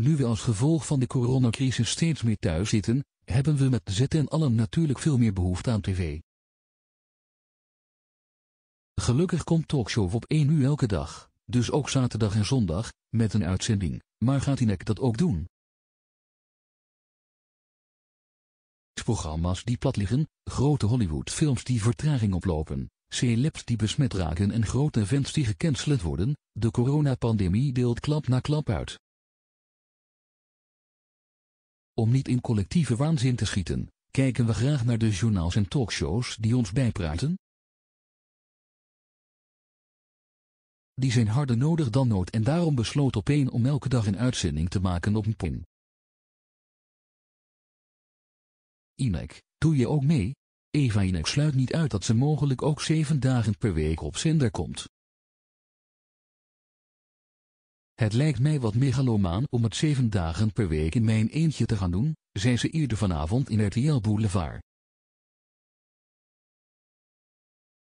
Nu we als gevolg van de coronacrisis steeds meer thuis zitten, hebben we met z'n allen natuurlijk veel meer behoefte aan tv. Gelukkig komt Talkshow op 1 uur elke dag, dus ook zaterdag en zondag, met een uitzending, maar gaat Inek dat ook doen? Programma's die plat liggen, grote Hollywoodfilms die vertraging oplopen, celebs die besmet raken en grote events die gecanceld worden, de coronapandemie deelt klap na klap uit. Om niet in collectieve waanzin te schieten, kijken we graag naar de journaals en talkshows die ons bijpraten. Die zijn harder nodig dan nooit en daarom besloot opeen om elke dag een uitzending te maken op Mpon. Inek, doe je ook mee? Eva Inek sluit niet uit dat ze mogelijk ook zeven dagen per week op zender komt. Het lijkt mij wat megalomaan om het zeven dagen per week in mijn eentje te gaan doen, zei ze eerder vanavond in RTL Boulevard.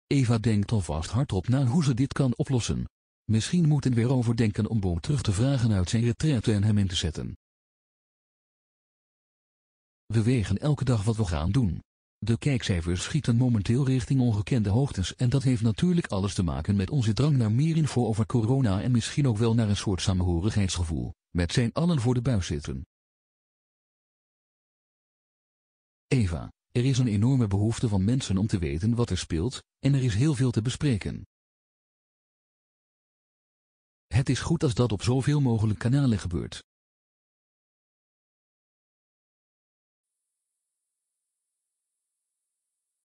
Eva denkt alvast hardop na hoe ze dit kan oplossen. Misschien moeten we erover denken om Boom terug te vragen uit zijn retraite en hem in te zetten. We wegen elke dag wat we gaan doen. De kijkcijfers schieten momenteel richting ongekende hoogtes en dat heeft natuurlijk alles te maken met onze drang naar meer info over corona en misschien ook wel naar een soort samenhorigheidsgevoel, met zijn allen voor de buis zitten. Eva, er is een enorme behoefte van mensen om te weten wat er speelt, en er is heel veel te bespreken. Het is goed als dat op zoveel mogelijk kanalen gebeurt.